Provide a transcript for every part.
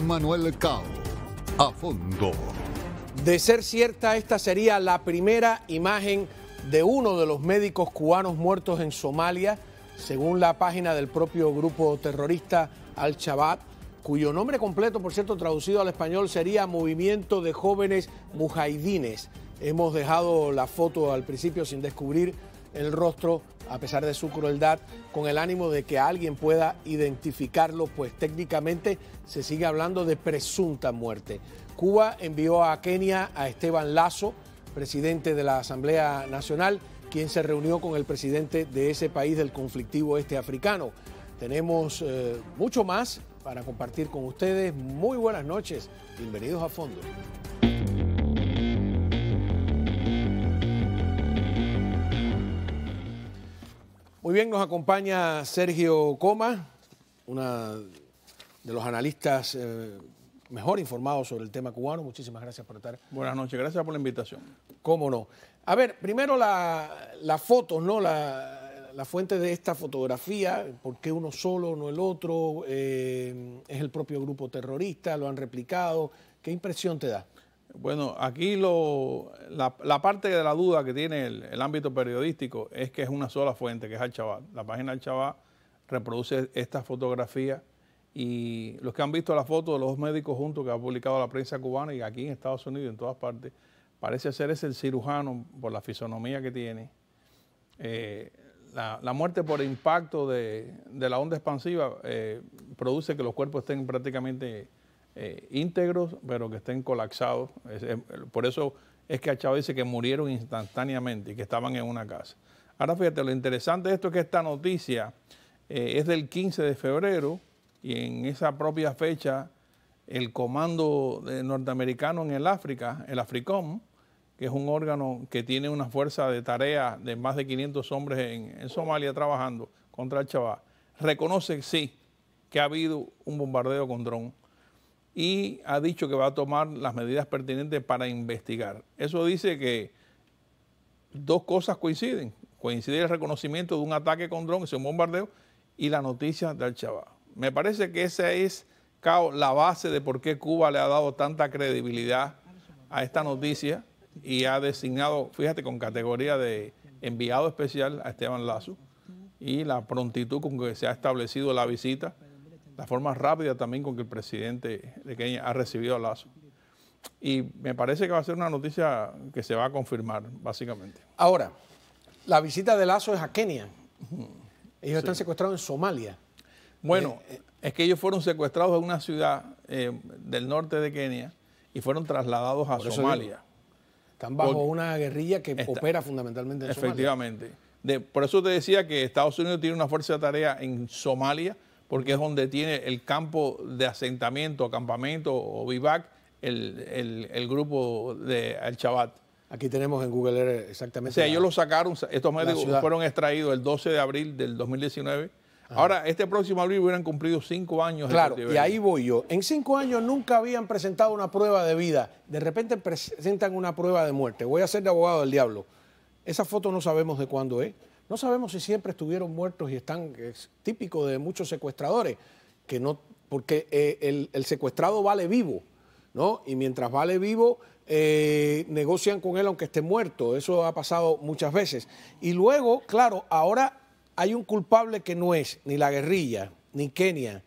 Manuel Cao, a fondo. De ser cierta, esta sería la primera imagen de uno de los médicos cubanos muertos en Somalia, según la página del propio grupo terrorista Al-Shabaab, cuyo nombre completo, por cierto, traducido al español sería Movimiento de Jóvenes Mujahidines. Hemos dejado la foto al principio sin descubrir el rostro a pesar de su crueldad, con el ánimo de que alguien pueda identificarlo, pues técnicamente se sigue hablando de presunta muerte. Cuba envió a Kenia a Esteban Lazo, presidente de la Asamblea Nacional, quien se reunió con el presidente de ese país del conflictivo este africano. Tenemos eh, mucho más para compartir con ustedes. Muy buenas noches. Bienvenidos a Fondo. Muy bien, nos acompaña Sergio Coma, uno de los analistas eh, mejor informados sobre el tema cubano. Muchísimas gracias por estar. Buenas noches, gracias por la invitación. Cómo no. A ver, primero la foto, ¿no? La, fuente de esta fotografía, ¿por qué uno solo, no el otro? Eh, ¿Es el propio grupo terrorista? ¿Lo han replicado? ¿Qué impresión te da? Bueno, aquí lo, la, parte de la duda que tiene el, ámbito periodístico es que es una sola fuente, que es al La página al reproduce esta fotografía y los que han visto la foto de los médicos juntos que ha publicado la prensa cubana y aquí en Estados Unidos en todas partes, parece ser ese el cirujano por la fisonomía que tiene. Eh, la, muerte por impacto de, la onda expansiva eh, produce que los cuerpos estén prácticamente eh, íntegros, pero que estén colapsados. por eso es que Chávez dice que murieron instantáneamente y que estaban en una casa. Ahora fíjate, lo interesante de esto es que esta noticia eh, es del 15 de febrero y en esa propia fecha el comando eh, norteamericano en el África, el AFRICOM, que es un órgano que tiene una fuerza de tarea de más de 500 hombres en, Somalia trabajando contra el Chabá, reconoce, sí, que ha habido un bombardeo con dron y ha dicho que va a tomar las medidas pertinentes para investigar. Eso dice que dos cosas coinciden. Coincide el reconocimiento de un ataque con dron, un bombardeo, y la noticia del chaval. Me parece que esa es la base de por qué Cuba le ha dado tanta credibilidad a esta noticia y ha designado, fíjate, con categoría de enviado especial a Esteban Lazo y la prontitud con que se ha establecido la visita la forma rápida también con que el presidente de Kenia ha recibido a Lazo. Y me parece que va a ser una noticia que se va a confirmar, básicamente. Ahora, la visita de Lazo es a Kenia. Ellos están secuestrados en Somalia. Bueno, eh, eh, es que ellos fueron secuestrados en una ciudad eh, del norte de Kenia y fueron trasladados a Somalia. están bajo una guerrilla que opera fundamentalmente en Somalia. Efectivamente. por eso te decía que Estados Unidos tiene una fuerza de tarea en Somalia porque es donde tiene el campo de asentamiento, campamento o vivac el, grupo de el Chabat. Aquí tenemos en Google Earth exactamente. O ellos lo sacaron, estos médicos fueron extraídos el 12 de abril del 2019. Ahora, este próximo abril hubieran cumplido cinco años. Claro, y ahí voy yo. En cinco años nunca habían presentado una prueba de vida. De repente presentan una prueba de muerte. Voy a ser de abogado del diablo. Esa foto no sabemos de cuándo es. No sabemos si siempre estuvieron muertos y están, es típico de muchos secuestradores, que no, porque eh, el, secuestrado vale vivo, ¿no? Y mientras vale vivo, eh, negocian con él aunque esté muerto. Eso ha pasado muchas veces. Y luego, claro, ahora hay un culpable que no es ni la guerrilla, ni Kenia,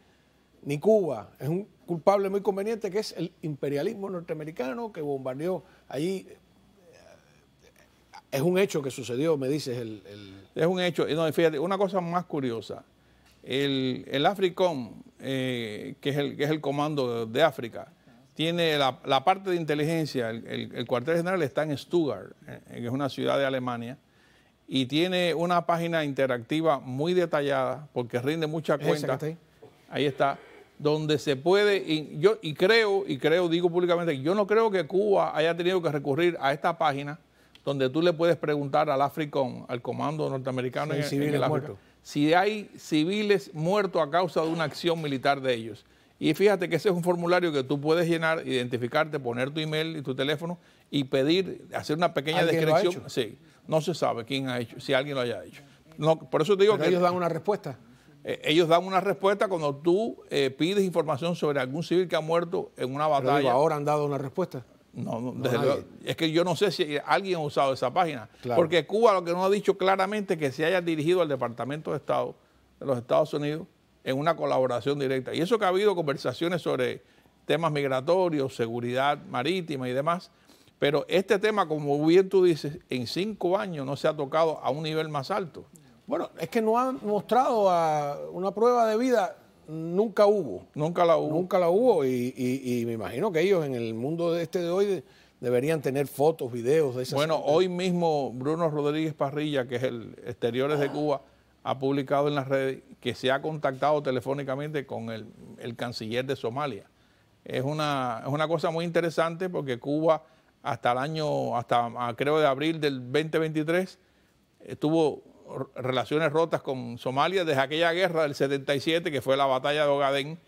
ni Cuba. Es un culpable muy conveniente que es el imperialismo norteamericano que bombardeó allí es un hecho que sucedió, me dices. Es un hecho. No, fíjate, una cosa más curiosa. El, el AFRICOM, eh, que, es el, que es el comando de, África, tiene la, parte de inteligencia, el, cuartel general está en Stuttgart, eh, eh, que es una ciudad de Alemania, y tiene una página interactiva muy detallada, porque rinde mucha cuenta. ahí? ahí está donde se puede, y yo y creo, y creo, digo públicamente, yo no creo que Cuba haya tenido que recurrir a esta página donde tú le puedes preguntar al AFRICOM, al comando norteamericano si hay civiles muertos a causa de una acción militar de ellos. Y fíjate que ese es un formulario que tú puedes llenar, identificarte, poner tu email y tu teléfono y pedir, hacer una pequeña descripción. Sí, no se sabe quién ha hecho, si alguien lo haya hecho. No, por eso digo que. Ellos dan una respuesta. Eh, ellos dan una respuesta cuando tú eh, pides información sobre algún civil que ha muerto en una batalla. ahora han dado una respuesta. No, desde es que yo no sé si alguien ha usado esa página. Porque Cuba lo que no ha dicho claramente es que se haya dirigido al Departamento de Estado de los Estados Unidos en una colaboración directa. Y eso que ha habido conversaciones sobre temas migratorios, seguridad marítima y demás. Pero este tema, como bien tú dices, en cinco años no se ha tocado a un nivel más alto. Bueno, es que no han mostrado a una prueba de vida nunca hubo. Nunca la hubo. Nunca la hubo y, me imagino que ellos en el mundo de este de hoy deberían tener fotos, videos de esas. Bueno, hoy mismo Bruno Rodríguez Parrilla, que es el Exteriores de ah. Cuba, ha publicado en las redes que se ha contactado telefónicamente con el, canciller de Somalia. Es una, es una cosa muy interesante porque Cuba hasta el año, hasta ah, creo de abril del 2023, estuvo relaciones rotas con Somalia desde aquella guerra del 77, que fue la batalla de Ogaden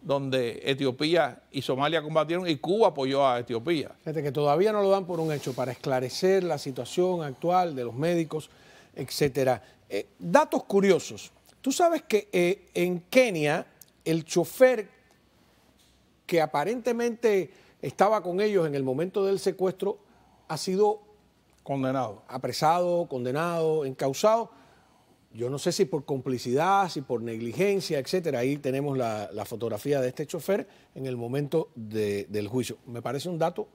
donde Etiopía y Somalia combatieron y Cuba apoyó a Etiopía. Fíjate que todavía no lo dan por un hecho para esclarecer la situación actual de los médicos, etc. Eh, datos curiosos. Tú sabes que eh, en Kenia el chofer que aparentemente estaba con ellos en el momento del secuestro ha sido Condenado. Apresado, condenado, encausado. Yo no sé si por complicidad, si por negligencia, etcétera. Ahí tenemos la, fotografía de este chofer en el momento del juicio. Me parece un dato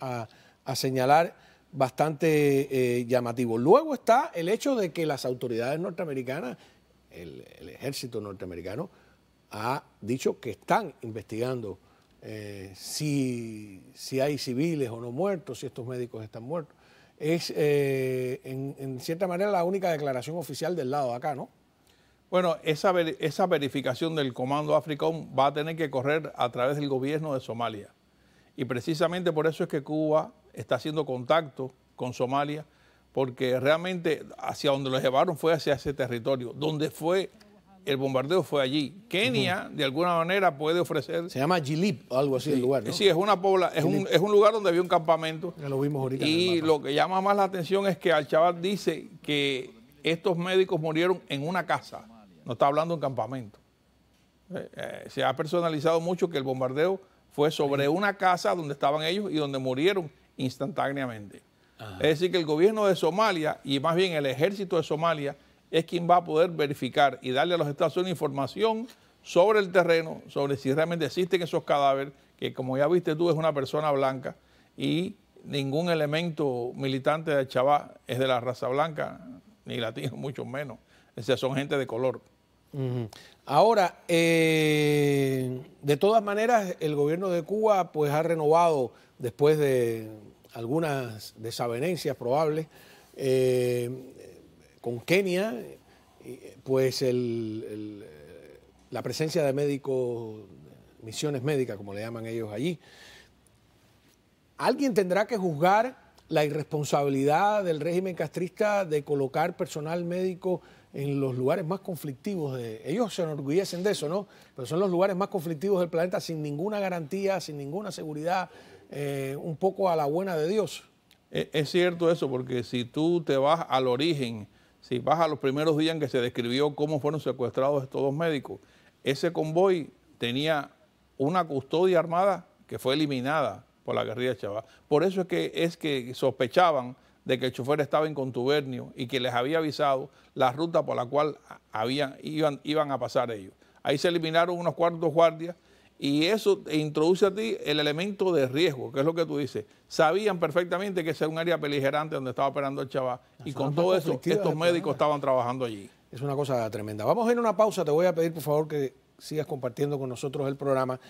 a, señalar bastante eh, llamativo. Luego está el hecho de que las autoridades norteamericanas, el, ejército norteamericano, ha dicho que están investigando eh, si, si hay civiles o no muertos, si estos médicos están muertos es, eh, en, cierta manera, la única declaración oficial del lado de acá, ¿no? Bueno, esa, esa verificación del Comando Africom va a tener que correr a través del gobierno de Somalia. Y precisamente por eso es que Cuba está haciendo contacto con Somalia, porque realmente hacia donde lo llevaron fue hacia ese territorio, donde fue el bombardeo fue allí. Kenia, de alguna manera, puede ofrecer. Se llama Gilip, algo así el lugar. Sí, es una es un, lugar donde había un campamento. Ya lo vimos ahorita. Y lo que llama más la atención es que Al-Shabaab dice que estos médicos murieron en una casa. No está hablando un campamento. Eh, eh, se ha personalizado mucho que el bombardeo fue sobre una casa donde estaban ellos y donde murieron instantáneamente. Es decir, que el gobierno de Somalia y más bien el ejército de Somalia es quien va a poder verificar y darle a los Estados Unidos información sobre el terreno, sobre si realmente existen esos cadáveres, que como ya viste tú es una persona blanca y ningún elemento militante de Chabá es de la raza blanca, ni latino, mucho menos. O sea, son gente de color. Ahora, eh, de todas maneras, el gobierno de Cuba pues ha renovado, después de algunas desavenencias probables, eh, con Kenia, eh, pues eh, la presencia de médicos, misiones médicas, como le llaman ellos allí, alguien tendrá que juzgar la irresponsabilidad del régimen castrista de colocar personal médico en los lugares más conflictivos. De, ellos se enorgullecen de eso, ¿no? Pero son los lugares más conflictivos del planeta sin ninguna garantía, sin ninguna seguridad, eh, un poco a la buena de Dios. E, es, cierto eso, porque si tú te vas al origen si vas los primeros días en que se describió cómo fueron secuestrados estos dos médicos, ese convoy tenía una custodia armada que fue eliminada por la guerrilla chava Por eso es que, es que sospechaban de que el chofer estaba en contubernio y que les había avisado la ruta por la cual iban, iban a pasar ellos. Ahí se eliminaron unos cuartos guardias y eso introduce a ti el elemento de riesgo, que es lo que tú dices. Sabían perfectamente que ese era un área peligerante donde estaba operando el chaval. Y con todo eso, estos médicos estaban trabajando allí. Es una cosa tremenda. Vamos a ir a una pausa. Te voy a pedir, por favor, que sigas compartiendo con nosotros el programa.